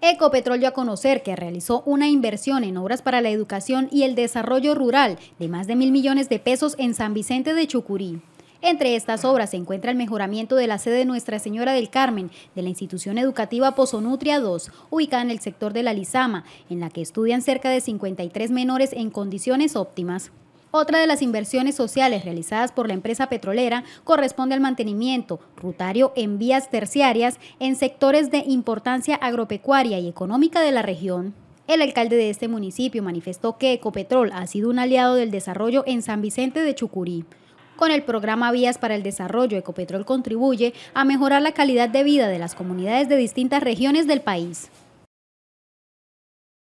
Ecopetrol dio a conocer que realizó una inversión en obras para la educación y el desarrollo rural de más de mil millones de pesos en San Vicente de Chucurí. Entre estas obras se encuentra el mejoramiento de la sede Nuestra Señora del Carmen de la institución educativa Pozonutria 2, ubicada en el sector de la Lizama, en la que estudian cerca de 53 menores en condiciones óptimas. Otra de las inversiones sociales realizadas por la empresa petrolera corresponde al mantenimiento rutario en vías terciarias en sectores de importancia agropecuaria y económica de la región. El alcalde de este municipio manifestó que Ecopetrol ha sido un aliado del desarrollo en San Vicente de Chucurí. Con el programa Vías para el Desarrollo, Ecopetrol contribuye a mejorar la calidad de vida de las comunidades de distintas regiones del país.